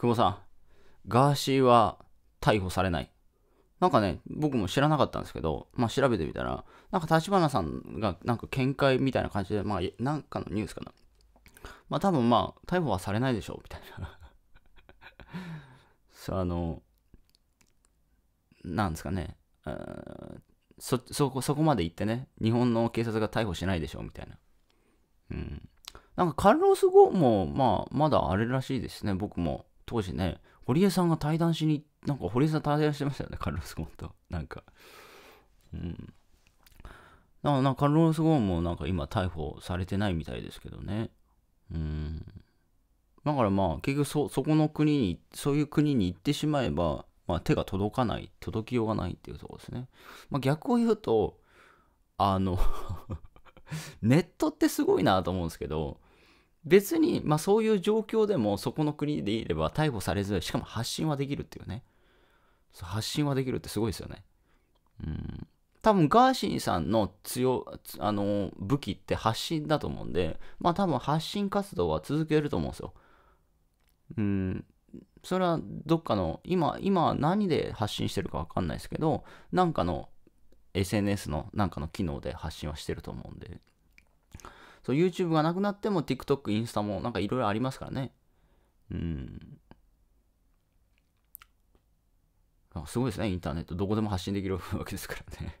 久保さん、ガーシーは逮捕されない。なんかね、僕も知らなかったんですけど、まあ調べてみたら、なんか立花さんがなんか見解みたいな感じで、まあなんかのニュースかな。まあ多分まあ逮捕はされないでしょう、みたいな。そう、あの、なんですかね。そ、そこ、そこまで行ってね、日本の警察が逮捕しないでしょう、みたいな。うん。なんかカルロス・ゴーも、まあまだあれらしいですね、僕も。当時ね、堀江さんが対談しに、なんか堀江さん対談してましたよね、カルロス・ゴーンと。なんか。うん。だからカルロス・ゴーンもなんか今逮捕されてないみたいですけどね。うん。だからまあ結局そ、そこの国に、そういう国に行ってしまえば、まあ手が届かない、届きようがないっていうとこですね。まあ逆を言うと、あの ネットってすごいなと思うんですけど、別に、まあ、そういう状況でもそこの国でいれば逮捕されずしかも発信はできるっていうね発信はできるってすごいですよねうん多分ガーシーさんの強あの武器って発信だと思うんでまあ多分発信活動は続けると思うんですようんそれはどっかの今今何で発信してるか分かんないですけどなんかの SNS のなんかの機能で発信はしてると思うんでそう、YouTube がなくなっても TikTok、インスタもなんかいろいろありますからね。うん。すごいですね、インターネット。どこでも発信できるわけですからね